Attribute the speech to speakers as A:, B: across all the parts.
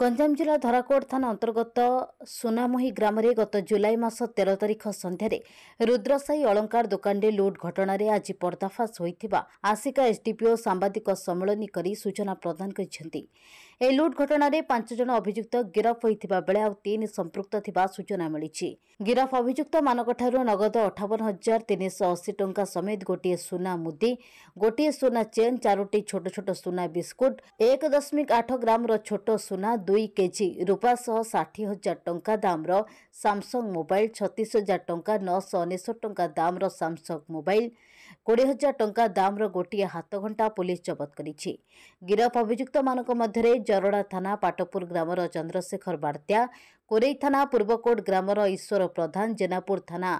A: ଗଞ୍ଜାମ ଜିଲ୍ଲା ଧରାକୋଟ ଥାନା ଅନ୍ତର୍ଗତ ସୁନାମୋହି ଗ୍ରାମରେ ଗତ ଜୁଲାଇ ମାସ ତେର ତାରିଖ ସନ୍ଧ୍ୟାରେ ରୁଦ୍ରସାହି ଅଳଙ୍କାର ଦୋକାନରେ ଲୁଟ୍ ଘଟଣାରେ ଆଜି ପର୍ଦ୍ଦାଫାଶ ହୋଇଥିବା ଆସିକା ଏସ୍ଡିପିଓ ସାମ୍ବାଦିକ ସମ୍ମିଳନୀ କରି ସୂଚନା ପ୍ରଦାନ କରିଛନ୍ତି ଏହି ଲୁଟ୍ ଘଟଣାରେ ପାଞ୍ଚ ଜଣ ଅଭିଯୁକ୍ତ ଗିରଫ ହୋଇଥିବା ବେଳେ ଆଉ ତିନି ସମ୍ପୃକ୍ତ ଥିବା ସୂଚନା ମିଳିଛି ଗିରଫ ଅଭିଯୁକ୍ତମାନଙ୍କଠାରୁ ନଗଦ ଅଠାବନ ହଜାର ତିନିଶହ ଅଶୀ ଟଙ୍କା ସମେତ ଗୋଟିଏ ସୁନା ମୁଦି ଗୋଟିଏ ସୁନା ଚେନ୍ ଚାରୋଟି ଛୋଟ ଛୋଟ ସୁନା ବିସ୍କୁଟ୍ ଏକ ଦଶମିକ ଆଠ ଗ୍ରାମର ଛୋଟ ସୁନା ଦୁଇ କେଜି ରୂପା ସହ ଷାଠିଏ ହଜାର ଟଙ୍କା ଦାମ୍ର ସାମସଙ୍ଗ ମୋବାଇଲ୍ ଛତିଶ ହଜାର ଟଙ୍କା ନଅଶହ ଅନେଶ୍ୱତ ଟଙ୍କା ଦାମ୍ର ସାମସଙ୍ଗ ମୋବାଇଲ୍ କୋଡ଼ିଏ ହଜାର ଟଙ୍କା ଦାମ୍ର ଗୋଟିଏ ହାତଘଣ୍ଟା ପୁଲିସ୍ ଜବତ କରିଛି ଗିରଫ ଅଭିଯୁକ୍ତମାନଙ୍କ ମଧ୍ୟରେ ଚରଡ଼ା ଥାନା ପାଟପୁର ଗ୍ରାମର ଚନ୍ଦ୍ରଶେଖର ବାର୍ତ୍ତ୍ୟା କୋରେଇ ଥାନା ପୂର୍ବକୋଟ ଗ୍ରାମର ଈଶ୍ୱର ପ୍ରଧାନ ଜେନାପୁର ଥାନା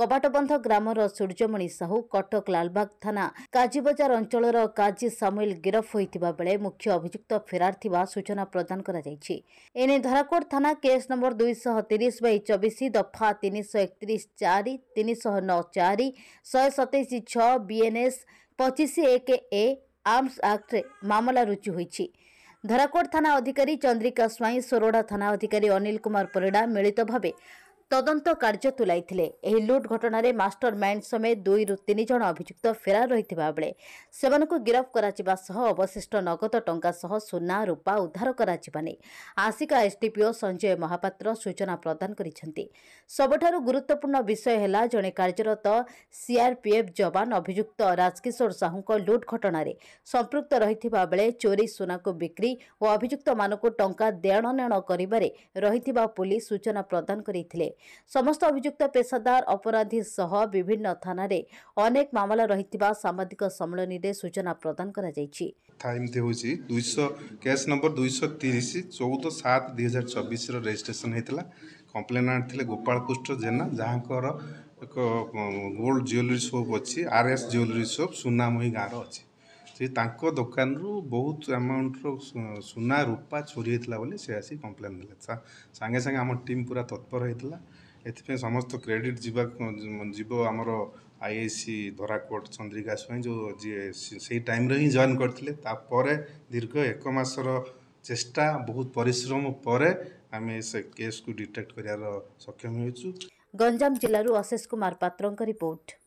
A: କବାଟବନ୍ଧ ଗ୍ରାମର ସୂର୍ଯ୍ୟମଣି ସାହୁ କଟକ ଲାଲବାଗ ଥାନା କାଜିବଜାର ଅଞ୍ଚଳର କାଜି ସାମୁଏଲ ଗିରଫ ହୋଇଥିବା ବେଳେ ମୁଖ୍ୟ ଅଭିଯୁକ୍ତ ଫେରାର ଥିବା ସୂଚନା ପ୍ରଦାନ କରାଯାଇଛି ଏନେଇ ଧରାକୋଟ ଥାନା କେସ୍ ନମ୍ବର ଦୁଇଶହ ତିରିଶ ବାଇ ଚବିଶ ଦଫା ତିନିଶହ ଏକତିରିଶ ଚାରି ତିନିଶହ ନଅ ଚାରି ଶହେ ସତେଇଶ ଛଅ ବିଏନ୍ଏସ୍ ପଚିଶ ଏକ ଏ ଆର୍ମସ୍ ଆକ୍ଟରେ ମାମଲା ରୁଜୁ ହୋଇଛି ଧରାକୋଟ ଥାନା ଅଧିକାରୀ ଚନ୍ଦ୍ରିକା ସ୍ୱାଇଁ ସୋରଡ଼ା ଥାନା ଅଧିକାରୀ ଅନିଲ କୁମାର ପରିଡ଼ା ମିଳିତ ଭାବେ ତଦନ୍ତ କାର୍ଯ୍ୟ ତୁଲାଇଥିଲେ ଏହି ଲୁଟ୍ ଘଟଣାରେ ମାଷ୍ଟର ମାଇଣ୍ଡ ସମେତ ଦୁଇରୁ ତିନି ଜଣ ଅଭିଯୁକ୍ତ ଫେରାର ରହିଥିବା ବେଳେ ସେମାନଙ୍କୁ ଗିରଫ କରାଯିବା ସହ ଅବଶିଷ୍ଟ ନଗଦ ଟଙ୍କା ସହ ସୁନା ରୂପା ଉଦ୍ଧାର କରାଯିବା ନେଇ ଆସିକା ଏସ୍ଡିପିଓ ସଞ୍ଜୟ ମହାପାତ୍ର ସୂଚନା ପ୍ରଦାନ କରିଛନ୍ତି ସବୁଠାରୁ ଗୁରୁତ୍ୱପୂର୍ଣ୍ଣ ବିଷୟ ହେଲା ଜଣେ କାର୍ଯ୍ୟରତ ସିଆର୍ପିଏଫ୍ ଯବାନ ଅଭିଯୁକ୍ତ ରାଜକିଶୋର ସାହୁଙ୍କ ଲୁଟ୍ ଘଟଣାରେ ସମ୍ପୃକ୍ତ ରହିଥିବା ବେଳେ ଚୋରି ସୁନାକୁ ବିକ୍ରି ଓ ଅଭିଯୁକ୍ତମାନଙ୍କୁ ଟଙ୍କା ଦେଣନେଣ କରିବାରେ ରହିଥିବା ପୁଲିସ୍ ସୂଚନା ପ୍ରଦାନ କରିଥିଲେ ସମସ୍ତ ଅଭିଯୁକ୍ତ ପେସାଦାର ଅପରାଧୀ ସହ ବିଭିନ୍ନ ଥାନାରେ ଅନେକ ମାମଲା ରହିଥିବା ସାମ୍ବାଦିକ ସମ୍ମିଳନୀରେ ସୂଚନା ପ୍ରଦାନ କରାଯାଇଛି
B: ଏମିତି ହେଉଛି ଦୁଇଶହ କେସ୍ ନମ୍ବର ଦୁଇଶହ ତିରିଶ ଚଉଦ ସାତ ଦୁଇ ହଜାର ଚବିଶର ରେଜିଷ୍ଟ୍ରେସନ ହୋଇଥିଲା କମ୍ପ୍ଲେନ୍ ଆଣିଥିଲେ ଗୋପାଳକୃଷ୍ଣ ଜେନା ଯାହାଙ୍କର ଏକ ଗୋଲ୍ଡ ଜୁଏଲାରୀ ସପ୍ ଅଛି ଆର୍ ଜୁଏଲାରୀ ସପ୍ ସୁନାମହି ଗାଁର ଅଛି ସେ ତାଙ୍କ ଦୋକାନରୁ ବହୁତ ଆମାଉଣ୍ଟର ସୁନା ରୂପା ଚୋରି ହେଇଥିଲା ବୋଲି ସେ ଆସି କମ୍ପ୍ଲେନ୍ ଦେଲେ ସାଙ୍ଗେ ସାଙ୍ଗେ ଆମ ଟିମ୍ ପୁରା ତତ୍ପର ହେଇଥିଲା ଏଥିପାଇଁ ସମସ୍ତ କ୍ରେଡ଼ିଟ୍ ଯିବା ଯିବ ଆମର I S C Dharakote Chandrika Swain ଯେଉଁ ଯିଏ ସେଇ ଟାଇମ୍ରେ ହିଁ ଜଏନ୍ କରିଥିଲେ ତାପରେ ଦୀର୍ଘ ଏକ ମାସର ଚେଷ୍ଟା ବହୁତ ପରିଶ୍ରମ ପରେ ଆମେ ସେ କେସ୍କୁ ଡିଟେକ୍ଟ କରିବାର ସକ୍ଷମ ହେଉଛୁ
A: ଗଞ୍ଜାମ ଜିଲ୍ଲାରୁ ଅଶେଷ କୁମାର ପାତ୍ରଙ୍କ ରିପୋର୍ଟ